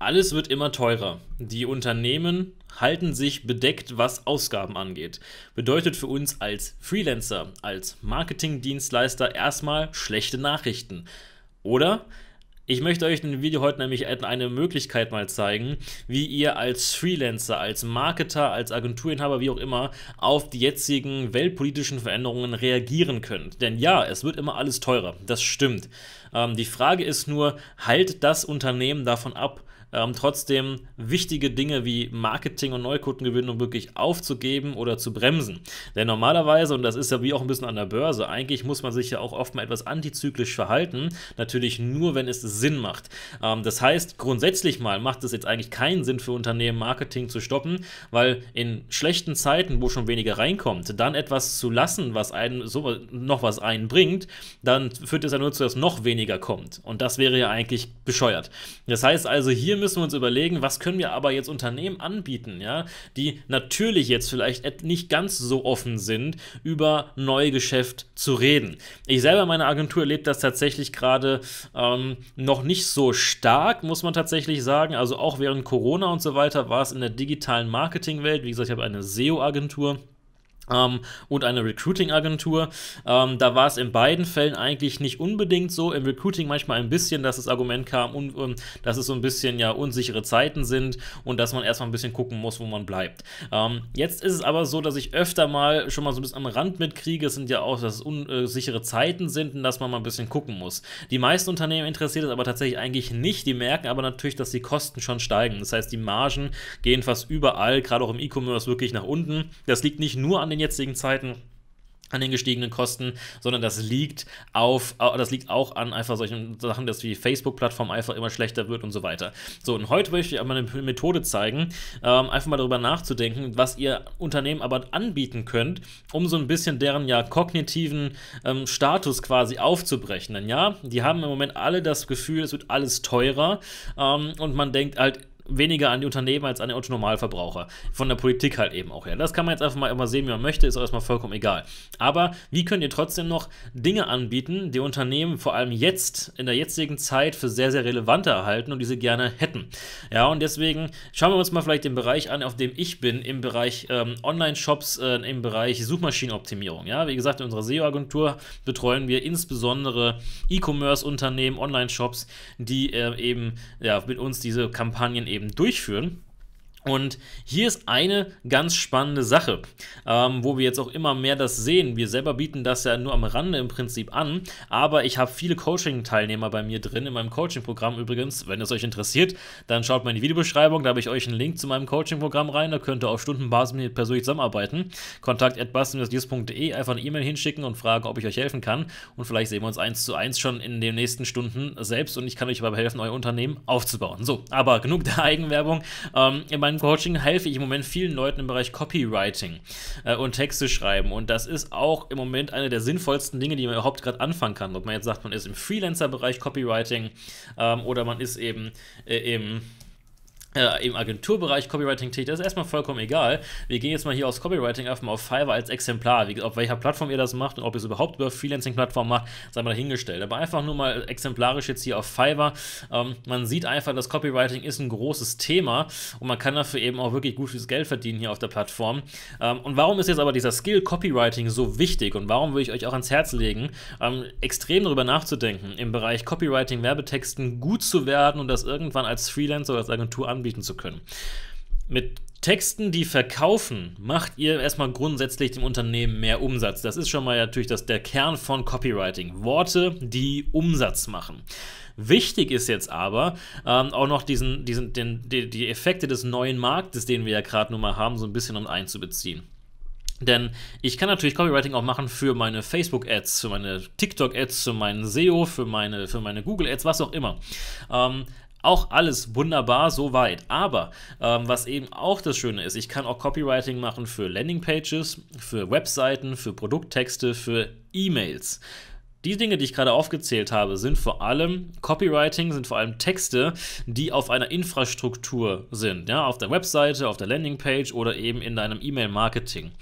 Alles wird immer teurer. Die Unternehmen halten sich bedeckt, was Ausgaben angeht. Bedeutet für uns als Freelancer, als Marketingdienstleister erstmal schlechte Nachrichten. Oder? Ich möchte euch in dem Video heute nämlich eine Möglichkeit mal zeigen, wie ihr als Freelancer, als Marketer, als Agenturinhaber, wie auch immer, auf die jetzigen weltpolitischen Veränderungen reagieren könnt. Denn ja, es wird immer alles teurer, das stimmt. Ähm, die Frage ist nur, heilt das Unternehmen davon ab, ähm, trotzdem wichtige Dinge wie Marketing und Neukundengewinnung wirklich aufzugeben oder zu bremsen. Denn normalerweise, und das ist ja wie auch ein bisschen an der Börse, eigentlich muss man sich ja auch oft mal etwas antizyklisch verhalten, natürlich nur, wenn es Sinn macht. Ähm, das heißt, grundsätzlich mal macht es jetzt eigentlich keinen Sinn für Unternehmen, Marketing zu stoppen, weil in schlechten Zeiten, wo schon weniger reinkommt, dann etwas zu lassen, was einem so noch was einbringt, dann führt es ja nur zu, dass noch weniger kommt. Und das wäre ja eigentlich bescheuert. Das heißt also, hier müssen wir uns überlegen, was können wir aber jetzt Unternehmen anbieten, ja, die natürlich jetzt vielleicht nicht ganz so offen sind, über Neugeschäft zu reden. Ich selber, meine Agentur erlebt das tatsächlich gerade ähm, noch nicht so stark, muss man tatsächlich sagen. Also auch während Corona und so weiter war es in der digitalen Marketingwelt. Wie gesagt, ich habe eine SEO-Agentur ähm, und eine Recruiting-Agentur. Ähm, da war es in beiden Fällen eigentlich nicht unbedingt so. Im Recruiting manchmal ein bisschen, dass das Argument kam, un, um, ähm, dass es so ein bisschen ja unsichere Zeiten sind und dass man erstmal ein bisschen gucken muss, wo man bleibt. Ähm, jetzt ist es aber so, dass ich öfter mal schon mal so ein bisschen am Rand mitkriege. Es sind ja auch, dass es unsichere Zeiten sind und dass man mal ein bisschen gucken muss. Die meisten Unternehmen interessiert es aber tatsächlich eigentlich nicht. Die merken aber natürlich, dass die Kosten schon steigen. Das heißt, die Margen gehen fast überall, gerade auch im E-Commerce, wirklich nach unten. Das liegt nicht nur an den den jetzigen Zeiten an den gestiegenen Kosten, sondern das liegt auf, das liegt auch an einfach solchen Sachen, dass die Facebook-Plattform einfach immer schlechter wird und so weiter. So, und heute möchte ich aber eine Methode zeigen, ähm, einfach mal darüber nachzudenken, was ihr Unternehmen aber anbieten könnt, um so ein bisschen deren ja kognitiven ähm, Status quasi aufzubrechen. Denn ja, die haben im Moment alle das Gefühl, es wird alles teurer ähm, und man denkt halt, weniger an die Unternehmen als an den Autonormalverbraucher. Von der Politik halt eben auch her. Das kann man jetzt einfach mal immer sehen, wie man möchte, ist auch erstmal vollkommen egal. Aber wie könnt ihr trotzdem noch Dinge anbieten, die Unternehmen vor allem jetzt, in der jetzigen Zeit, für sehr, sehr relevanter erhalten und diese gerne hätten? Ja, und deswegen schauen wir uns mal vielleicht den Bereich an, auf dem ich bin, im Bereich ähm, Online-Shops, äh, im Bereich Suchmaschinenoptimierung. Ja, wie gesagt, in unserer SEO-Agentur betreuen wir insbesondere E-Commerce-Unternehmen, Online-Shops, die äh, eben ja, mit uns diese Kampagnen eben eben durchführen, und hier ist eine ganz spannende Sache, ähm, wo wir jetzt auch immer mehr das sehen. Wir selber bieten das ja nur am Rande im Prinzip an, aber ich habe viele Coaching-Teilnehmer bei mir drin in meinem Coaching-Programm übrigens. Wenn es euch interessiert, dann schaut mal in die Videobeschreibung, da habe ich euch einen Link zu meinem Coaching-Programm rein. Da könnt ihr auf Stundenbasis mit mir persönlich zusammenarbeiten. Kontakt at einfach eine E-Mail hinschicken und fragen, ob ich euch helfen kann. Und vielleicht sehen wir uns eins zu eins schon in den nächsten Stunden selbst und ich kann euch dabei helfen, euer Unternehmen aufzubauen. So, aber genug der Eigenwerbung. Ähm, in meinem Coaching helfe ich im Moment vielen Leuten im Bereich Copywriting äh, und Texte schreiben. Und das ist auch im Moment eine der sinnvollsten Dinge, die man überhaupt gerade anfangen kann. Ob man jetzt sagt, man ist im Freelancer-Bereich Copywriting ähm, oder man ist eben äh, im äh, im Agenturbereich Copywriting tätig, das ist erstmal vollkommen egal. Wir gehen jetzt mal hier aufs Copywriting einfach mal auf Fiverr als Exemplar. Wie, auf welcher Plattform ihr das macht und ob ihr es überhaupt über Freelancing-Plattformen macht, sei mal dahingestellt. Aber einfach nur mal exemplarisch jetzt hier auf Fiverr. Ähm, man sieht einfach, dass Copywriting ist ein großes Thema und man kann dafür eben auch wirklich gutes Geld verdienen hier auf der Plattform. Ähm, und warum ist jetzt aber dieser Skill Copywriting so wichtig und warum würde ich euch auch ans Herz legen, ähm, extrem darüber nachzudenken, im Bereich Copywriting, Werbetexten gut zu werden und das irgendwann als Freelancer oder als Agentur anbieten? anbieten zu können. Mit Texten, die verkaufen, macht ihr erstmal grundsätzlich dem Unternehmen mehr Umsatz. Das ist schon mal natürlich das, der Kern von Copywriting. Worte, die Umsatz machen. Wichtig ist jetzt aber ähm, auch noch diesen, diesen, den, die, die Effekte des neuen Marktes, den wir ja gerade nun mal haben, so ein bisschen um einzubeziehen. Denn ich kann natürlich Copywriting auch machen für meine Facebook-Ads, für meine TikTok-Ads, für meinen SEO, für meine, für meine Google-Ads, was auch immer. Ähm, auch alles wunderbar soweit. Aber ähm, was eben auch das Schöne ist, ich kann auch Copywriting machen für Landingpages, für Webseiten, für Produkttexte, für E-Mails. Die Dinge, die ich gerade aufgezählt habe, sind vor allem Copywriting, sind vor allem Texte, die auf einer Infrastruktur sind, ja, auf der Webseite, auf der Landingpage oder eben in deinem E-Mail-Marketing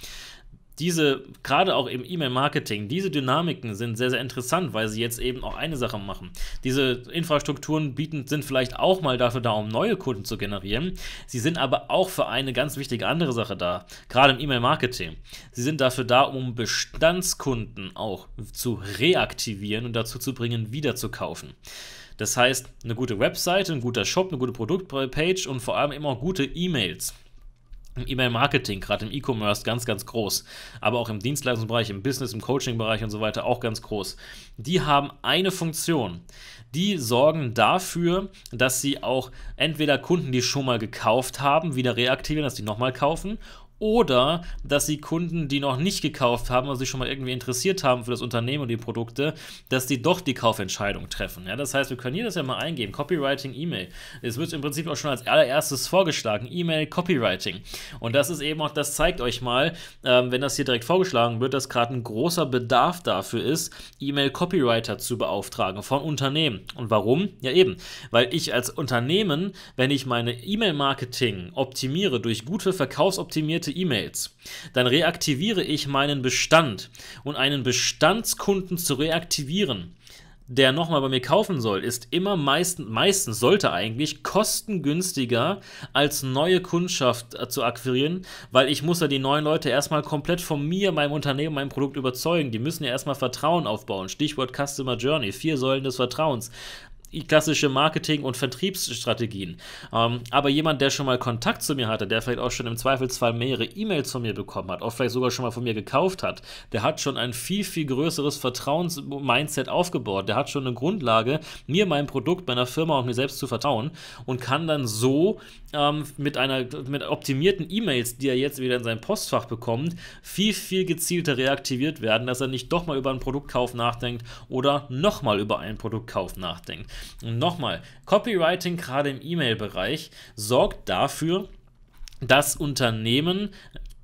diese, gerade auch im E-Mail-Marketing, diese Dynamiken sind sehr, sehr interessant, weil sie jetzt eben auch eine Sache machen. Diese Infrastrukturen bieten, sind vielleicht auch mal dafür da, um neue Kunden zu generieren. Sie sind aber auch für eine ganz wichtige andere Sache da, gerade im E-Mail-Marketing. Sie sind dafür da, um Bestandskunden auch zu reaktivieren und dazu zu bringen, wieder zu kaufen. Das heißt, eine gute Webseite, ein guter Shop, eine gute Produktpage und vor allem immer gute E-Mails im E-Mail-Marketing, gerade im E-Commerce ganz, ganz groß, aber auch im Dienstleistungsbereich, im Business, im Coaching-Bereich und so weiter auch ganz groß. Die haben eine Funktion. Die sorgen dafür, dass sie auch entweder Kunden, die schon mal gekauft haben, wieder reaktivieren, dass die nochmal kaufen oder dass sie Kunden, die noch nicht gekauft haben also sich schon mal irgendwie interessiert haben für das Unternehmen und die Produkte, dass die doch die Kaufentscheidung treffen. Ja, das heißt, wir können hier das ja mal eingeben, Copywriting, E-Mail. Es wird im Prinzip auch schon als allererstes vorgeschlagen, E-Mail, Copywriting. Und das ist eben auch, das zeigt euch mal, ähm, wenn das hier direkt vorgeschlagen wird, dass gerade ein großer Bedarf dafür ist, E-Mail-Copywriter zu beauftragen von Unternehmen. Und warum? Ja eben, weil ich als Unternehmen, wenn ich meine E-Mail-Marketing optimiere durch gute, verkaufsoptimierte abonnierte E-Mails. Dann reaktiviere ich meinen Bestand. Und einen Bestandskunden zu reaktivieren, der nochmal bei mir kaufen soll, ist immer meistens, meistens sollte eigentlich kostengünstiger als neue Kundschaft äh, zu akquirieren, weil ich muss ja die neuen Leute erstmal komplett von mir, meinem Unternehmen, meinem Produkt überzeugen. Die müssen ja erstmal Vertrauen aufbauen. Stichwort Customer Journey, vier Säulen des Vertrauens klassische Marketing- und Vertriebsstrategien. Ähm, aber jemand, der schon mal Kontakt zu mir hatte, der vielleicht auch schon im Zweifelsfall mehrere E-Mails von mir bekommen hat, auch vielleicht sogar schon mal von mir gekauft hat, der hat schon ein viel, viel größeres Vertrauens-Mindset aufgebaut. Der hat schon eine Grundlage, mir mein Produkt, meiner Firma und mir selbst zu vertrauen und kann dann so ähm, mit einer mit optimierten E-Mails, die er jetzt wieder in sein Postfach bekommt, viel, viel gezielter reaktiviert werden, dass er nicht doch mal über einen Produktkauf nachdenkt oder nochmal über einen Produktkauf nachdenkt. Und nochmal, Copywriting gerade im E-Mail-Bereich sorgt dafür, dass Unternehmen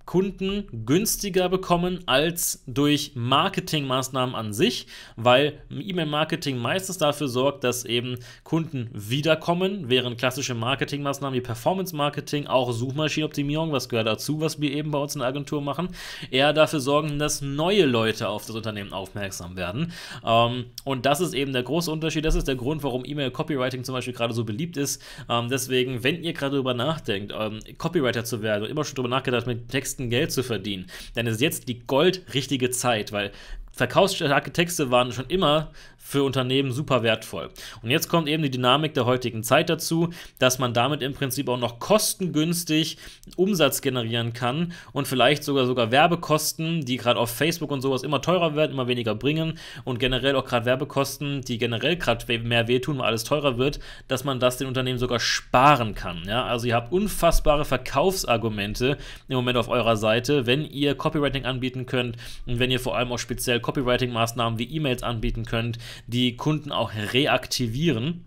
Kunden günstiger bekommen als durch Marketingmaßnahmen an sich, weil E-Mail-Marketing meistens dafür sorgt, dass eben Kunden wiederkommen, während klassische Marketingmaßnahmen wie Performance-Marketing, auch Suchmaschinenoptimierung, was gehört dazu, was wir eben bei uns in der Agentur machen, eher dafür sorgen, dass neue Leute auf das Unternehmen aufmerksam werden. Ähm, und das ist eben der große Unterschied. Das ist der Grund, warum E-Mail-Copywriting zum Beispiel gerade so beliebt ist. Ähm, deswegen, wenn ihr gerade darüber nachdenkt, ähm, Copywriter zu werden und immer schon darüber nachgedacht mit Text Texten Geld zu verdienen, dann ist jetzt die goldrichtige Zeit, weil verkaufsstarke Texte waren schon immer für Unternehmen super wertvoll. Und jetzt kommt eben die Dynamik der heutigen Zeit dazu, dass man damit im Prinzip auch noch kostengünstig Umsatz generieren kann und vielleicht sogar sogar Werbekosten, die gerade auf Facebook und sowas immer teurer werden, immer weniger bringen und generell auch gerade Werbekosten, die generell gerade mehr wehtun, weil alles teurer wird, dass man das den Unternehmen sogar sparen kann. Ja? Also ihr habt unfassbare Verkaufsargumente im Moment auf eurer Seite, wenn ihr Copywriting anbieten könnt und wenn ihr vor allem auch speziell Copywriting-Maßnahmen wie E-Mails anbieten könnt, die Kunden auch reaktivieren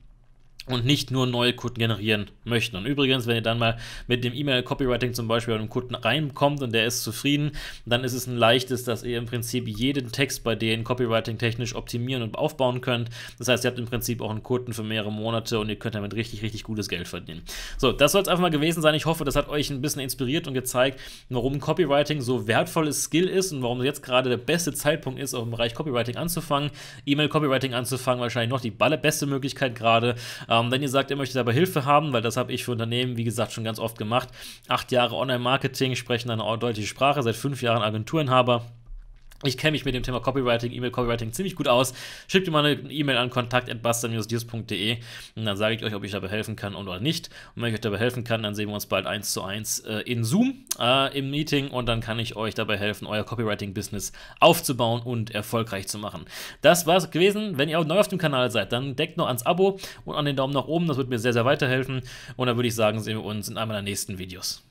und nicht nur neue Kunden generieren möchten. Und übrigens, wenn ihr dann mal mit dem E-Mail-Copywriting zum Beispiel bei einem Kunden reinkommt und der ist zufrieden, dann ist es ein leichtes, dass ihr im Prinzip jeden Text bei denen Copywriting technisch optimieren und aufbauen könnt. Das heißt, ihr habt im Prinzip auch einen Kunden für mehrere Monate und ihr könnt damit richtig, richtig gutes Geld verdienen. So, das soll es einfach mal gewesen sein. Ich hoffe, das hat euch ein bisschen inspiriert und gezeigt, warum Copywriting so wertvolles Skill ist und warum jetzt gerade der beste Zeitpunkt ist, auch im Bereich Copywriting anzufangen. E-Mail-Copywriting anzufangen, wahrscheinlich noch die beste Möglichkeit gerade ähm, wenn ihr sagt, ihr möchtet aber Hilfe haben, weil das habe ich für Unternehmen, wie gesagt, schon ganz oft gemacht. Acht Jahre Online-Marketing, sprechen eine deutliche Sprache, seit fünf Jahren Agenturinhaber. Ich kenne mich mit dem Thema Copywriting, E-Mail-Copywriting ziemlich gut aus. Schickt mir mal eine E-Mail an kontakt.buster-deals.de und dann sage ich euch, ob ich dabei helfen kann oder nicht. Und wenn ich euch dabei helfen kann, dann sehen wir uns bald eins zu eins äh, in Zoom äh, im Meeting und dann kann ich euch dabei helfen, euer Copywriting-Business aufzubauen und erfolgreich zu machen. Das war's gewesen. Wenn ihr neu auf dem Kanal seid, dann denkt noch ans Abo und an den Daumen nach oben. Das wird mir sehr, sehr weiterhelfen. Und dann würde ich sagen, sehen wir uns in einem der nächsten Videos.